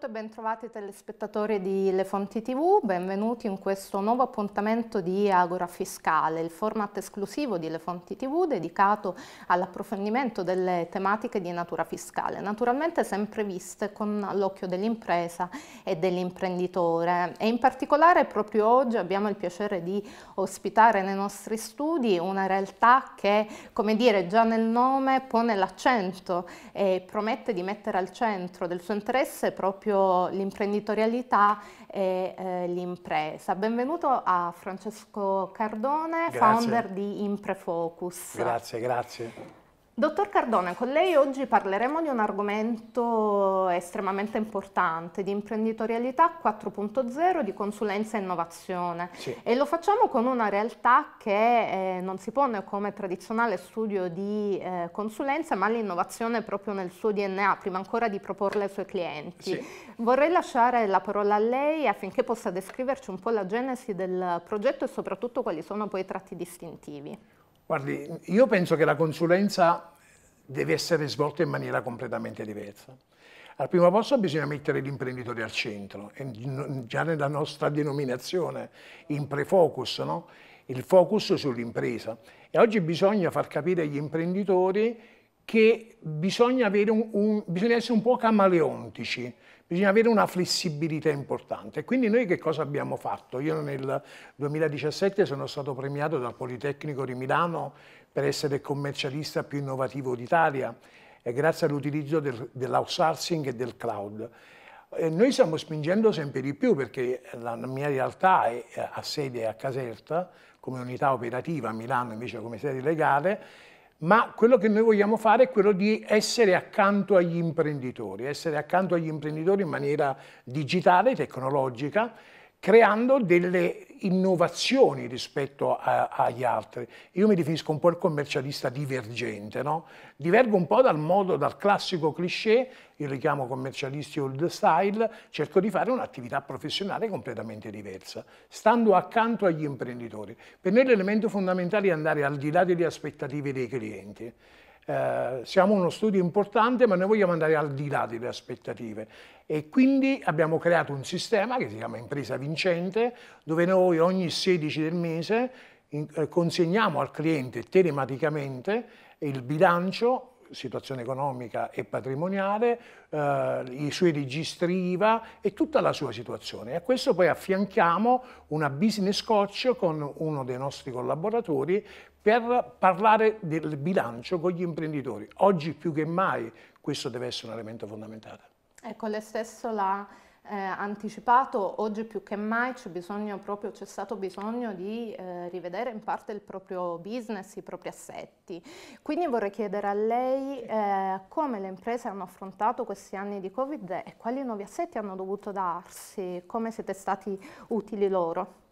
Benvenuto e bentrovati telespettatori di Le Fonti TV, benvenuti in questo nuovo appuntamento di Agora Fiscale, il format esclusivo di Le Fonti TV dedicato all'approfondimento delle tematiche di natura fiscale, naturalmente sempre viste con l'occhio dell'impresa e dell'imprenditore e in particolare proprio oggi abbiamo il piacere di ospitare nei nostri studi una realtà che, come dire, già nel nome pone l'accento e promette di mettere al centro del suo interesse proprio proprio l'imprenditorialità e eh, l'impresa. Benvenuto a Francesco Cardone, grazie. founder di Imprefocus. Grazie, grazie. Dottor Cardone, con lei oggi parleremo di un argomento estremamente importante, di imprenditorialità 4.0, di consulenza e innovazione. Sì. E lo facciamo con una realtà che eh, non si pone come tradizionale studio di eh, consulenza, ma l'innovazione proprio nel suo DNA, prima ancora di proporle ai suoi clienti. Sì. Vorrei lasciare la parola a lei affinché possa descriverci un po' la genesi del progetto e soprattutto quali sono poi i tratti distintivi. Guardi, io penso che la consulenza deve essere svolta in maniera completamente diversa. Al primo posto bisogna mettere l'imprenditore al centro, già nella nostra denominazione, in prefocus, no? il focus sull'impresa. E oggi bisogna far capire agli imprenditori che bisogna, un, un, bisogna, essere un po' camaleontici, bisogna avere una flessibilità importante. Quindi noi che cosa abbiamo fatto? Io nel 2017 sono stato premiato dal Politecnico di Milano per essere il commercialista più innovativo d'Italia e grazie all'utilizzo del, dell'outsourcing e del cloud. E noi stiamo spingendo sempre di più perché la mia realtà è, a sede a Caserta come unità operativa, a Milano invece come sede legale, ma quello che noi vogliamo fare è quello di essere accanto agli imprenditori, essere accanto agli imprenditori in maniera digitale, tecnologica creando delle innovazioni rispetto a, agli altri. Io mi definisco un po' il commercialista divergente, no? Divergo un po' dal modo, dal classico cliché, io li chiamo commercialisti old style, cerco di fare un'attività professionale completamente diversa, stando accanto agli imprenditori. Per noi l'elemento fondamentale è andare al di là delle aspettative dei clienti eh, siamo uno studio importante ma noi vogliamo andare al di là delle aspettative e quindi abbiamo creato un sistema che si chiama Impresa Vincente dove noi ogni 16 del mese in, eh, consegniamo al cliente telematicamente il bilancio situazione economica e patrimoniale, eh, i suoi registri IVA e tutta la sua situazione. a questo poi affianchiamo una business coach con uno dei nostri collaboratori per parlare del bilancio con gli imprenditori. Oggi più che mai questo deve essere un elemento fondamentale. Ecco, lei stesso l'ha eh, anticipato, oggi più che mai c'è, bisogno proprio, c'è stato bisogno di eh, rivedere in parte il proprio business, i propri assetti. Quindi vorrei chiedere a lei eh, come le imprese hanno affrontato questi anni di Covid e quali nuovi assetti hanno dovuto darsi, come siete stati utili loro?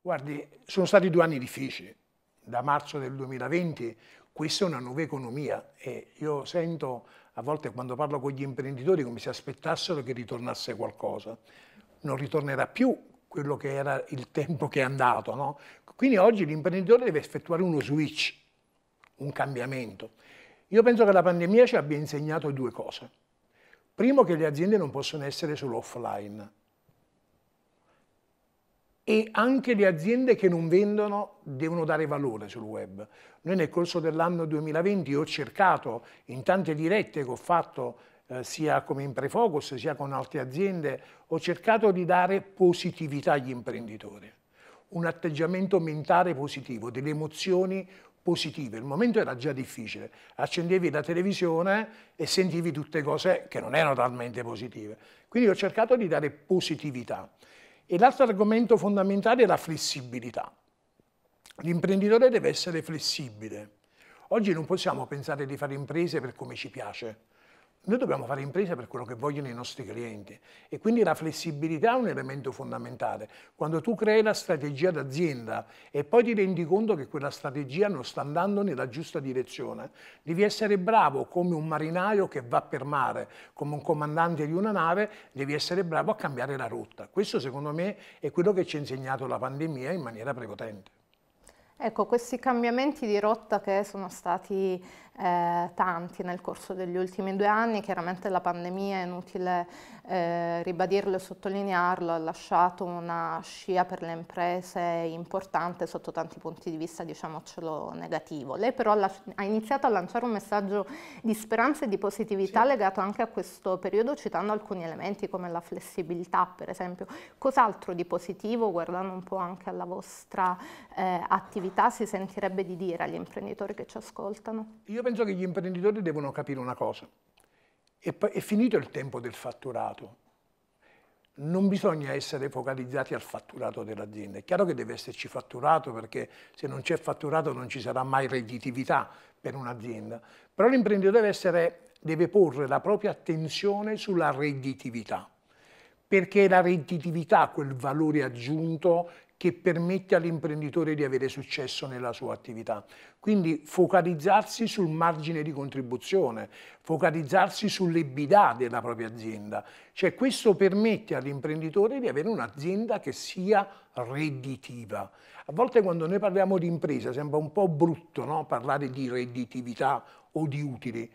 Guardi, sono stati due anni difficili da marzo del 2020, questa è una nuova economia e io sento a volte quando parlo con gli imprenditori come se aspettassero che ritornasse qualcosa. Non ritornerà più quello che era il tempo che è andato. No? Quindi oggi l'imprenditore deve effettuare uno switch, un cambiamento. Io penso che la pandemia ci abbia insegnato due cose. Primo che le aziende non possono essere solo offline, e anche le aziende che non vendono devono dare valore sul web. Noi nel corso dell'anno 2020 ho cercato in tante dirette che ho fatto eh, sia come Imprefocus sia con altre aziende, ho cercato di dare positività agli imprenditori, un atteggiamento mentale positivo, delle emozioni positive. Il momento era già difficile, accendevi la televisione e sentivi tutte cose che non erano talmente positive. Quindi ho cercato di dare positività. E l'altro argomento fondamentale è la flessibilità. L'imprenditore deve essere flessibile. Oggi non possiamo pensare di fare imprese per come ci piace, noi dobbiamo fare impresa per quello che vogliono i nostri clienti e quindi la flessibilità è un elemento fondamentale. Quando tu crei la strategia d'azienda e poi ti rendi conto che quella strategia non sta andando nella giusta direzione, devi essere bravo come un marinaio che va per mare, come un comandante di una nave, devi essere bravo a cambiare la rotta. Questo secondo me è quello che ci ha insegnato la pandemia in maniera prepotente. Ecco, questi cambiamenti di rotta che sono stati eh, tanti nel corso degli ultimi due anni, chiaramente la pandemia, è inutile eh, ribadirlo e sottolinearlo, ha lasciato una scia per le imprese importante sotto tanti punti di vista, diciamocelo, negativo. Lei però ha, iniziato a lanciare un messaggio di speranza e di positività sì. legato anche a questo periodo, citando alcuni elementi come la flessibilità, per esempio. Cos'altro di positivo, guardando un po' anche alla vostra eh, attività, si sentirebbe di dire agli imprenditori che ci ascoltano? Io penso che gli imprenditori devono capire una cosa. È, è finito il tempo del fatturato. Non bisogna essere focalizzati al fatturato dell'azienda. È chiaro che deve esserci fatturato perché se non c'è fatturato non ci sarà mai redditività per un'azienda. Però l'imprenditore deve, deve porre la propria attenzione sulla redditività perché è la redditività, quel valore aggiunto che permette all'imprenditore di avere successo nella sua attività. Quindi focalizzarsi sul margine di contribuzione, focalizzarsi sulle bidà della propria azienda. Cioè questo permette all'imprenditore di avere un'azienda che sia redditiva. A volte quando noi parliamo di impresa sembra un po' brutto no? parlare di redditività o di utili.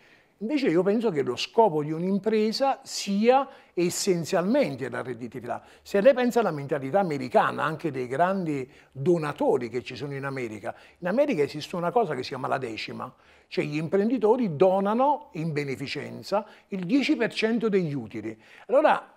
Invece io penso che lo scopo di un'impresa sia essenzialmente la redditività. Se lei pensa alla mentalità americana, anche dei grandi donatori che ci sono in America, in America esiste una cosa che si chiama la decima, cioè gli imprenditori donano in beneficenza il 10% degli utili. Allora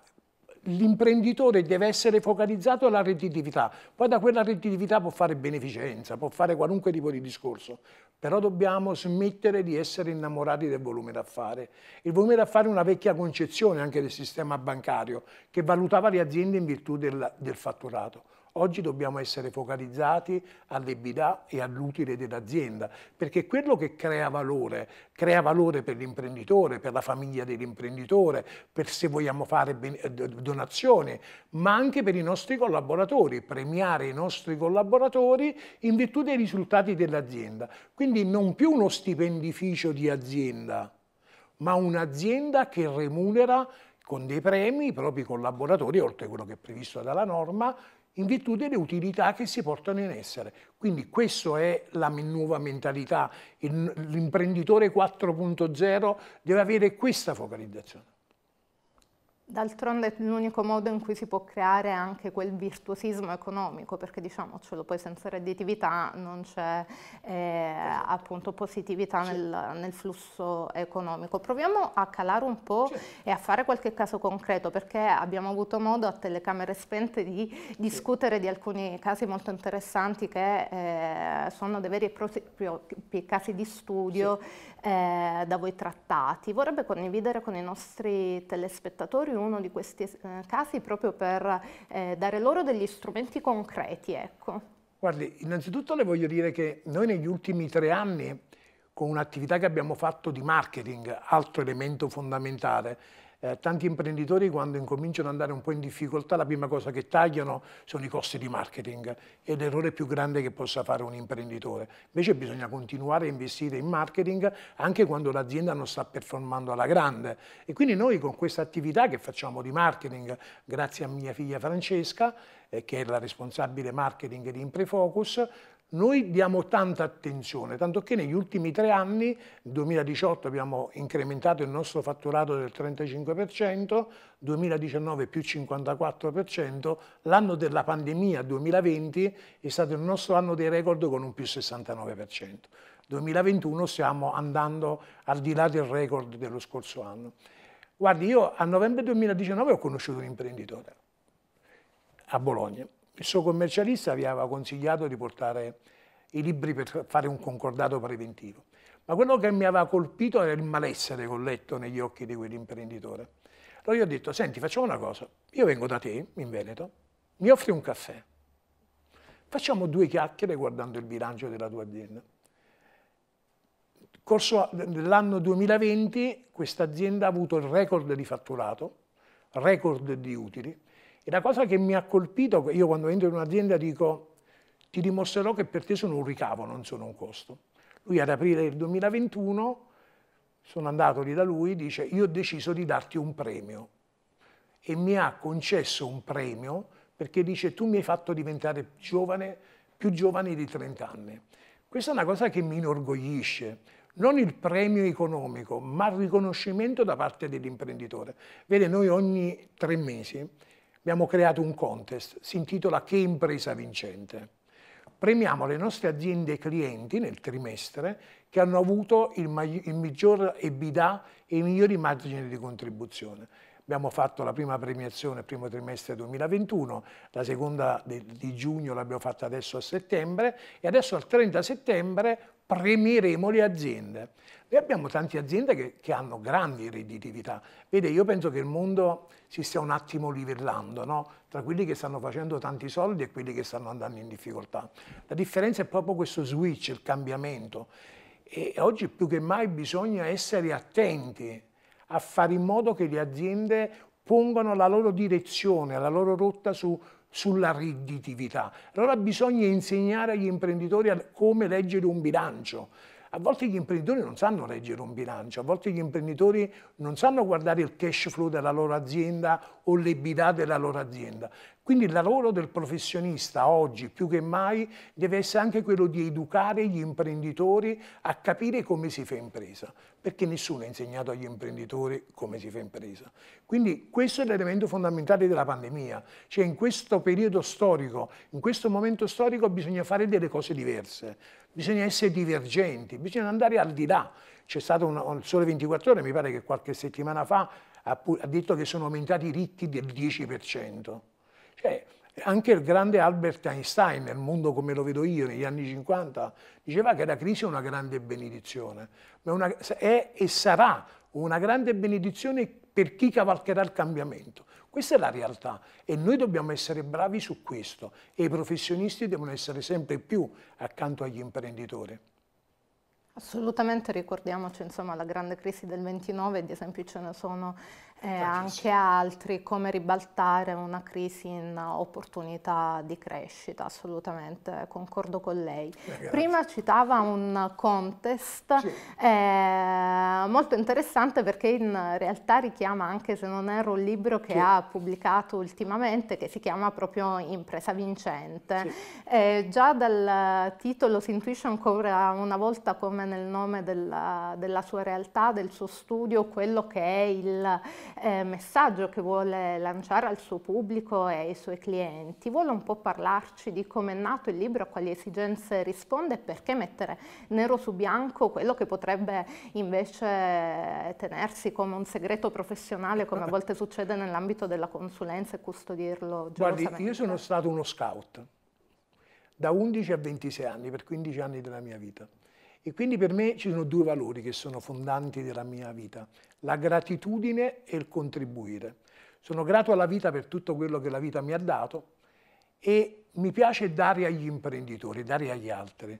l'imprenditore deve essere focalizzato alla redditività, poi da quella redditività può fare beneficenza, può fare qualunque tipo di discorso, però dobbiamo smettere di essere innamorati del volume d'affari. Il volume d'affari è una vecchia concezione anche del sistema bancario che valutava le aziende in virtù del, del fatturato. Oggi dobbiamo essere focalizzati all'ebidà e all'utile dell'azienda, perché quello che crea valore, crea valore per l'imprenditore, per la famiglia dell'imprenditore, per se vogliamo fare eh, donazioni, ma anche per i nostri collaboratori, premiare i nostri collaboratori in virtù dei risultati dell'azienda. Quindi non più uno stipendificio di azienda, ma un'azienda che remunera con dei premi i propri collaboratori, oltre a quello che è previsto dalla norma, in virtù delle utilità che si portano in essere. Quindi questa è la nuova mentalità, l'imprenditore 4.0 deve avere questa focalizzazione. D'altronde è l'unico modo in cui si può creare anche quel virtuosismo economico, perché diciamocelo, poi senza redditività non c'è eh, certo. appunto positività certo. nel, nel, flusso economico. Proviamo a calare un po' certo. e a fare qualche caso concreto, perché abbiamo avuto modo a telecamere spente di discutere di alcuni casi molto interessanti che eh, sono dei veri e propri casi di studio eh, da voi trattati. Vorrebbe condividere con i nostri telespettatori in uno di questi eh, casi proprio per eh, dare loro degli strumenti concreti. Ecco. Guardi, innanzitutto le voglio dire che noi negli ultimi tre anni con un'attività che abbiamo fatto di marketing, altro elemento fondamentale, eh, tanti imprenditori quando incominciano ad andare un po' in difficoltà la prima cosa che tagliano sono i costi di marketing è l'errore più grande che possa fare un imprenditore. Invece bisogna continuare a investire in marketing anche quando l'azienda non sta performando alla grande e quindi noi con questa attività che facciamo di marketing grazie a mia figlia Francesca eh, che è la responsabile marketing di Imprefocus noi diamo tanta attenzione, tanto che negli ultimi tre anni, nel 2018 abbiamo incrementato il nostro fatturato del 35%, 2019 più 54%, l'anno della pandemia 2020 è stato il nostro anno dei record con un più 69%. 2021 stiamo andando al di là del record dello scorso anno. Guardi, io a novembre 2019 ho conosciuto un imprenditore a Bologna il suo commercialista vi aveva consigliato di portare i libri per fare un concordato preventivo. Ma quello che mi aveva colpito era il malessere che ho letto negli occhi di quell'imprenditore. Allora io ho detto, senti, facciamo una cosa, io vengo da te, in Veneto, mi offri un caffè, facciamo due chiacchiere guardando il bilancio della tua azienda. Corso dell'anno 2020 questa azienda ha avuto il record di fatturato, record di utili, e la cosa che mi ha colpito, io quando entro in un'azienda dico ti dimostrerò che per te sono un ricavo, non sono un costo. Lui ad aprile del 2021 sono andato lì da lui, dice io ho deciso di darti un premio e mi ha concesso un premio perché dice tu mi hai fatto diventare giovane, più giovane di 30 anni. Questa è una cosa che mi inorgoglisce, non il premio economico, ma il riconoscimento da parte dell'imprenditore. Vede, noi ogni tre mesi abbiamo creato un contest, si intitola Che impresa vincente? Premiamo le nostre aziende e clienti nel trimestre che hanno avuto il, il miglior EBITDA e i migliori margini di contribuzione. Abbiamo fatto la prima premiazione il primo trimestre 2021, la seconda di giugno l'abbiamo fatta adesso a settembre e adesso al 30 settembre premieremo le aziende. Noi abbiamo tante aziende che, che hanno grandi redditività. Vede, io penso che il mondo si stia un attimo livellando, no? tra quelli che stanno facendo tanti soldi e quelli che stanno andando in difficoltà. La differenza è proprio questo switch, il cambiamento. E oggi più che mai bisogna essere attenti a fare in modo che le aziende pongano la loro direzione, la loro rotta su, sulla redditività. Allora bisogna insegnare agli imprenditori come leggere un bilancio a volte gli imprenditori non sanno leggere un bilancio, a volte gli imprenditori non sanno guardare il cash flow della loro azienda o le l'EBIDA della loro azienda. Quindi il lavoro del professionista oggi più che mai deve essere anche quello di educare gli imprenditori a capire come si fa impresa, perché nessuno ha insegnato agli imprenditori come si fa impresa. Quindi questo è l'elemento fondamentale della pandemia, cioè in questo periodo storico, in questo momento storico bisogna fare delle cose diverse bisogna essere divergenti, bisogna andare al di là. C'è stato un, un sole 24 ore, mi pare che qualche settimana fa ha, ha detto che sono aumentati i ricchi del 10%. Cioè, anche il grande Albert Einstein, nel mondo come lo vedo io negli anni 50, diceva che la crisi è una grande benedizione, ma una, è e sarà una grande benedizione per chi cavalcherà il cambiamento. Questa è la realtà e noi dobbiamo essere bravi su questo e i professionisti devono essere sempre più accanto agli imprenditori. Assolutamente ricordiamoci insomma, la grande crisi del 29 di esempio ce ne sono eh, certo, anche altri, come ribaltare una crisi in opportunità di crescita, assolutamente, concordo con lei. Eh, grazie. Prima citava un contest sì. eh, molto interessante perché in realtà richiama anche, se non erro, un libro che sì. ha pubblicato ultimamente che si chiama proprio Impresa Vincente. Sì. Eh, già dal titolo si intuisce ancora una volta come nel nome della, della sua realtà, del suo studio, quello che è il eh, messaggio che vuole lanciare al suo pubblico e ai suoi clienti. Vuole un po' parlarci di come è nato il libro, a quali esigenze risponde e perché mettere nero su bianco quello che potrebbe invece tenersi come un segreto professionale, come a volte succede nell'ambito della consulenza e custodirlo. Guardi, io sono stato uno scout da 11 a 26 anni, per 15 anni della mia vita. E quindi per me ci sono due valori che sono fondanti della mia vita, la gratitudine e il contribuire. Sono grato alla vita per tutto quello che la vita mi ha dato e mi piace dare agli imprenditori, dare agli altri.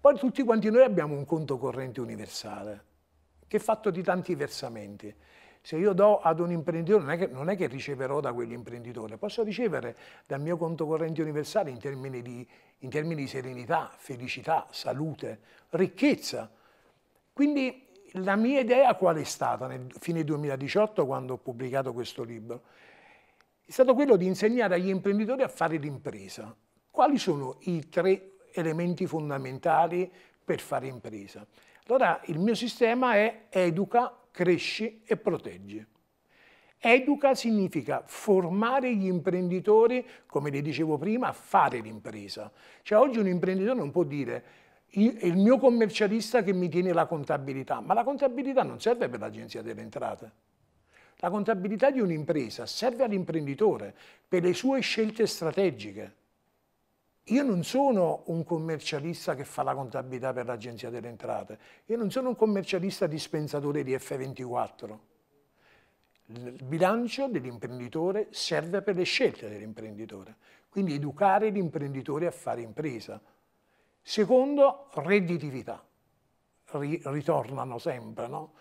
Poi tutti quanti noi abbiamo un conto corrente universale, che è fatto di tanti versamenti se io do ad un imprenditore non è, che, non è, che, riceverò da quell'imprenditore, posso ricevere dal mio conto corrente universale in termini, di, in termini di serenità, felicità, salute, ricchezza. Quindi la mia idea qual è stata nel fine 2018 quando ho pubblicato questo libro? È stato quello di insegnare agli imprenditori a fare l'impresa. Quali sono i tre elementi fondamentali per fare impresa? Allora il mio sistema è educa cresci e proteggi. Educa significa formare gli imprenditori, come le dicevo prima, a fare l'impresa. Cioè oggi un imprenditore non può dire è il mio commercialista che mi tiene la contabilità, ma la contabilità non serve per l'agenzia delle entrate. La contabilità di un'impresa serve all'imprenditore per le sue scelte strategiche. Io non sono un commercialista che fa la contabilità per l'Agenzia delle Entrate, io non sono un commercialista dispensatore di F24. Il bilancio dell'imprenditore serve per le scelte dell'imprenditore, quindi educare l'imprenditore a fare impresa. Secondo, redditività. ritornano sempre, no?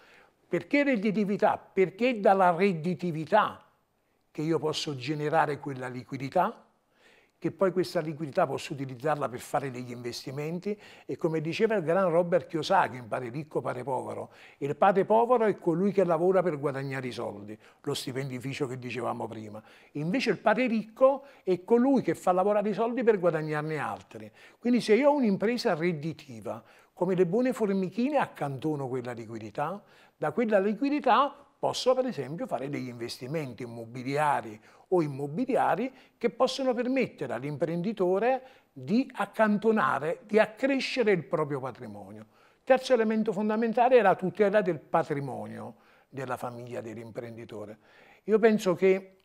Perché redditività? Perché dalla redditività che io posso generare quella liquidità che poi questa liquidità posso utilizzarla per fare degli investimenti e come diceva il gran Robert Kiyosaki, pare ricco, pare povero, il padre povero è colui che lavora per guadagnare i soldi, lo stipendificio che dicevamo prima, invece il padre ricco è colui che fa lavorare i soldi per guadagnarne altri, quindi se io ho un'impresa redditiva, come le buone formichine accantono quella liquidità, da quella liquidità Posso per esempio fare degli investimenti immobiliari o immobiliari che possono permettere all'imprenditore di accantonare, di accrescere il proprio patrimonio. Terzo elemento fondamentale è la tutela del patrimonio della famiglia dell'imprenditore. Io penso che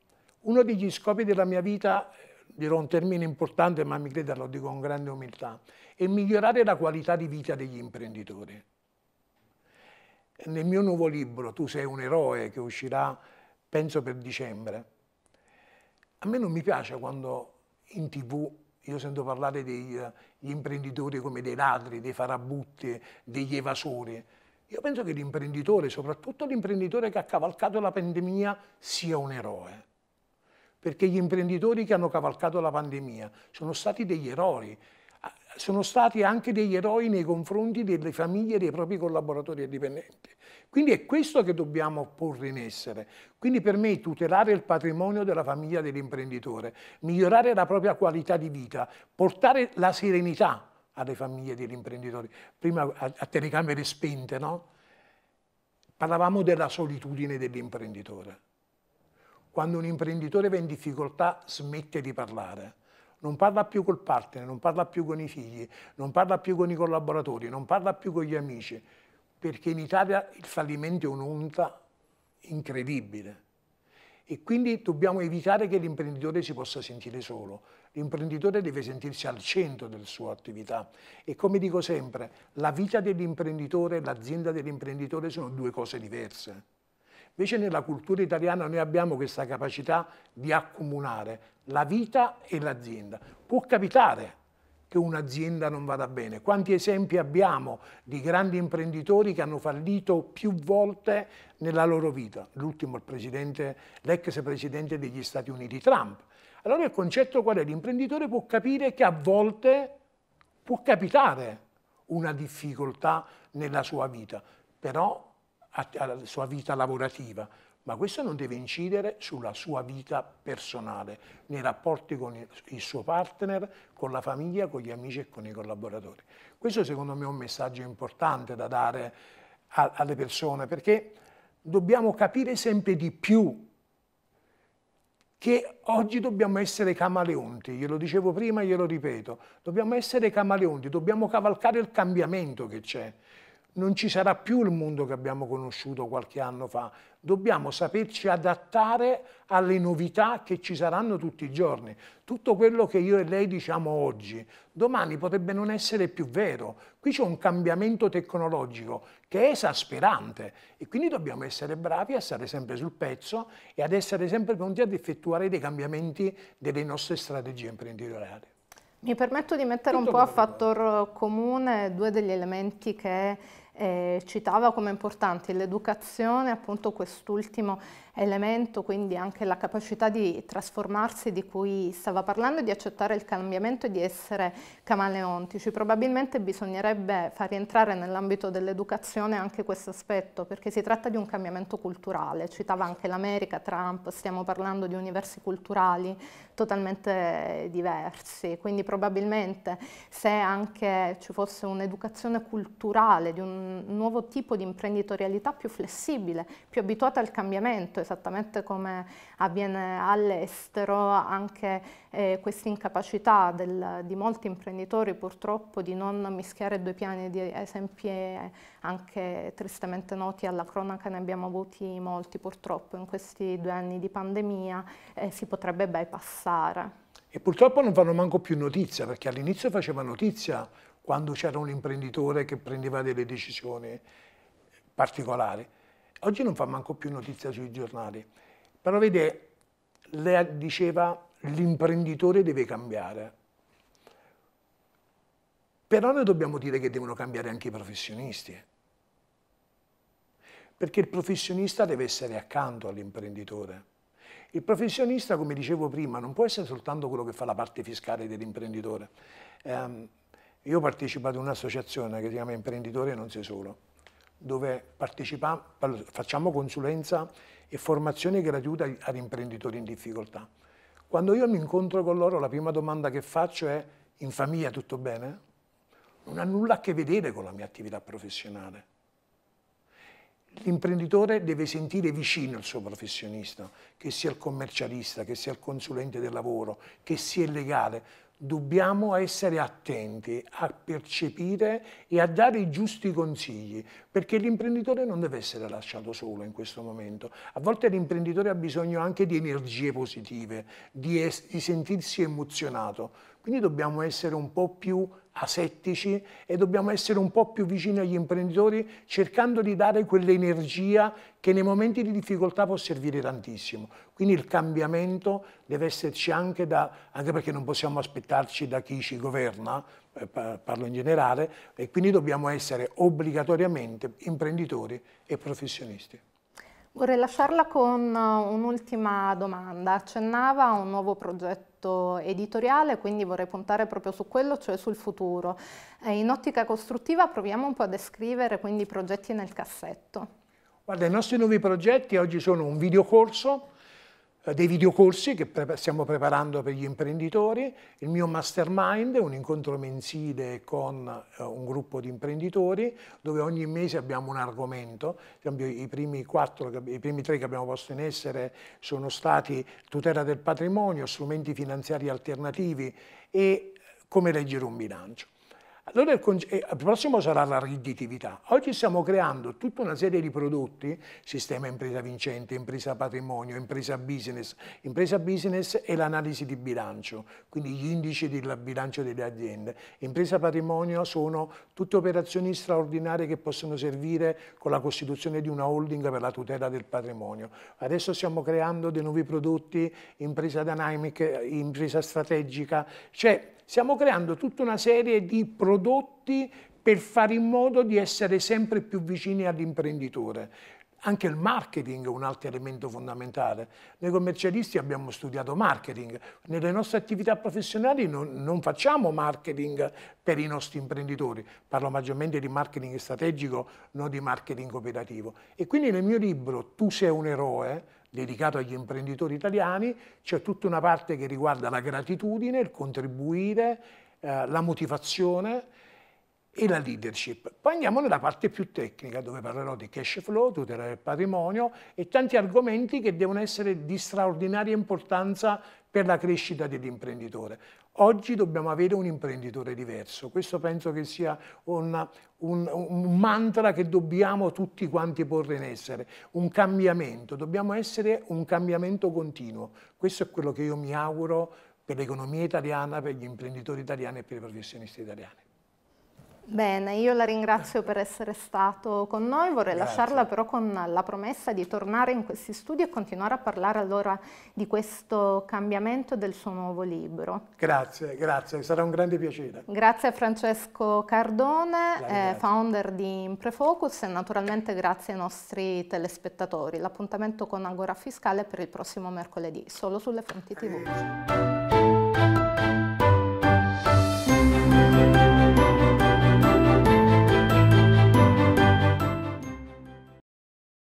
uno degli scopi della mia vita, dirò un termine importante ma mi creda lo dico con grande umiltà, è migliorare la qualità di vita degli imprenditori nel mio nuovo libro, Tu sei un eroe, che uscirà penso per dicembre, a me non mi piace quando in tv io sento parlare degli imprenditori come dei ladri, dei farabutti, degli evasori. Io penso che l'imprenditore, soprattutto l'imprenditore che ha cavalcato la pandemia, sia un eroe. Perché gli imprenditori che hanno cavalcato la pandemia sono stati degli eroi sono stati anche degli eroi nei confronti delle famiglie dei propri collaboratori e dipendenti. Quindi è questo che dobbiamo porre in essere. Quindi per me tutelare il patrimonio della famiglia dell'imprenditore, migliorare la propria qualità di vita, portare la serenità alle famiglie degli imprenditori. Prima a, a telecamere spente, no? Parlavamo della solitudine dell'imprenditore. Quando un imprenditore va in difficoltà smette di parlare non parla più col partner, non parla più con i figli, non parla più con i collaboratori, non parla più con gli amici, perché in Italia il fallimento è un'onta incredibile. E quindi dobbiamo evitare che l'imprenditore si possa sentire solo. L'imprenditore deve sentirsi al centro della sua attività. E come dico sempre, la vita dell'imprenditore e l'azienda dell'imprenditore sono due cose diverse. Invece nella cultura italiana noi abbiamo questa capacità di accumulare la vita e l'azienda. Può capitare che un'azienda non vada bene. Quanti esempi abbiamo di grandi imprenditori che hanno fallito più volte nella loro vita? L'ultimo è l'ex presidente degli Stati Uniti, Trump. Allora il concetto qual è? L'imprenditore può capire che a volte può capitare una difficoltà nella sua vita, però alla sua vita lavorativa, ma questo non deve incidere sulla sua vita personale, nei rapporti con il suo partner, con la famiglia, con gli amici e con i collaboratori. Questo secondo me è un messaggio importante da dare a, alle persone perché dobbiamo capire sempre di più che oggi dobbiamo essere camaleonti, glielo dicevo prima e glielo ripeto, dobbiamo essere camaleonti, dobbiamo cavalcare il cambiamento che c'è non ci sarà più il mondo che abbiamo conosciuto qualche anno fa. Dobbiamo saperci adattare alle novità che ci saranno tutti i giorni. Tutto quello che io e lei diciamo oggi, domani potrebbe non essere più vero. Qui c'è un cambiamento tecnologico che è esasperante e quindi dobbiamo essere bravi a stare sempre sul pezzo e ad essere sempre pronti ad effettuare dei cambiamenti delle nostre strategie imprenditoriali. Mi permetto di mettere Tutto un po' a fattor comune due degli elementi che eh, citava come importante l'educazione, appunto quest'ultimo elemento, quindi anche la capacità di trasformarsi di cui stava parlando, di accettare il cambiamento e di essere camaleontici. Probabilmente bisognerebbe far rientrare nell'ambito dell'educazione anche questo aspetto, perché si tratta di un cambiamento culturale. Citava anche l'America, Trump, stiamo parlando di universi culturali totalmente diversi, quindi probabilmente se anche ci fosse un'educazione culturale di un nuovo tipo di imprenditorialità più flessibile, più abituata al cambiamento, esattamente come avviene all'estero, anche eh, questa incapacità del, di molti imprenditori purtroppo di non mischiare due piani di esempi eh, anche tristemente noti alla cronaca, ne abbiamo avuti molti purtroppo in questi due anni di pandemia, eh, si potrebbe bypassare. E purtroppo non fanno manco più notizia, perché all'inizio faceva notizia quando c'era un imprenditore che prendeva delle decisioni particolari. Oggi non fa manco più notizia sui giornali, però vede, lei diceva l'imprenditore deve cambiare. Però noi dobbiamo dire che devono cambiare anche i professionisti, perché il professionista deve essere accanto all'imprenditore. Il professionista, come dicevo prima, non può essere soltanto quello che fa la parte fiscale dell'imprenditore. Eh, io partecipo ad un'associazione che si chiama Imprenditore Non Sei Solo, dove facciamo consulenza e formazione gratuita ad imprenditori in difficoltà. Quando io mi incontro con loro la prima domanda che faccio è in famiglia tutto bene? Non ha nulla a che vedere con la mia attività professionale. L'imprenditore deve sentire vicino il suo professionista, che sia il commercialista, che sia il consulente del lavoro, che sia il legale dobbiamo essere attenti a percepire e a dare i giusti consigli, perché l'imprenditore non deve essere lasciato solo in questo momento. A volte l'imprenditore ha bisogno anche di energie positive, di, di sentirsi emozionato, quindi dobbiamo essere un po' più asettici e dobbiamo essere un po' più vicini agli imprenditori cercando di dare quell'energia che nei momenti di difficoltà può servire tantissimo. Quindi il cambiamento deve esserci anche da, anche perché non possiamo aspettarci da chi ci governa, eh, parlo in generale, e quindi dobbiamo essere obbligatoriamente imprenditori e professionisti. Vorrei lasciarla con eh, un'ultima domanda. Accennava a un nuovo progetto progetto editoriale, quindi vorrei puntare proprio su quello, cioè sul futuro. Eh, in ottica costruttiva proviamo un po' a descrivere quindi i progetti nel cassetto. Guarda, i nostri nuovi progetti oggi sono un videocorso eh, dei videocorsi che pre stiamo preparando per gli imprenditori, il mio mastermind, un incontro mensile con eh, un gruppo di imprenditori dove ogni mese abbiamo un argomento, esempio, i, primi quattro, i primi tre che abbiamo posto in essere sono stati tutela del patrimonio, strumenti finanziari alternativi e eh, come leggere un bilancio. Allora eh, il, prossimo sarà la redditività. Oggi stiamo creando tutta una serie di prodotti, sistema impresa vincente, impresa patrimonio, impresa business. Impresa business è l'analisi di bilancio, quindi gli indici del bilancio delle aziende. Impresa patrimonio sono tutte operazioni straordinarie che possono servire con la costituzione di una holding per la tutela del patrimonio. Adesso stiamo creando dei nuovi prodotti, impresa dynamic, impresa strategica. Cioè, Stiamo creando tutta una serie di prodotti per fare in modo di essere sempre più vicini all'imprenditore. Anche il marketing è un altro elemento fondamentale. Noi commercialisti abbiamo studiato marketing. Nelle nostre attività professionali non, non, facciamo marketing per i nostri imprenditori. Parlo maggiormente di marketing strategico, non di marketing operativo. E quindi nel mio libro Tu sei un eroe, dedicato agli imprenditori italiani, c'è tutta una parte che riguarda la gratitudine, il contribuire, eh, la motivazione e la leadership. Poi andiamo nella parte più tecnica dove parlerò di cash flow, tutela del patrimonio e tanti argomenti che devono essere di straordinaria importanza per la crescita dell'imprenditore. Oggi dobbiamo avere un imprenditore diverso, questo penso che sia una, un, un, mantra che dobbiamo tutti quanti porre in essere, un cambiamento, dobbiamo essere un cambiamento continuo, questo è quello che io mi auguro per l'economia italiana, per gli imprenditori italiani e per i professionisti italiani. Bene, io la ringrazio per essere stato con noi, vorrei Grazie. lasciarla però con la promessa di tornare in questi studi e continuare a parlare allora di questo cambiamento del suo nuovo libro. Grazie, grazie, sarà un grande piacere. Grazie a Francesco Cardone, eh, founder di Imprefocus e naturalmente grazie ai nostri telespettatori. L'appuntamento con Agora Fiscale per il prossimo mercoledì, solo sulle fonti TV.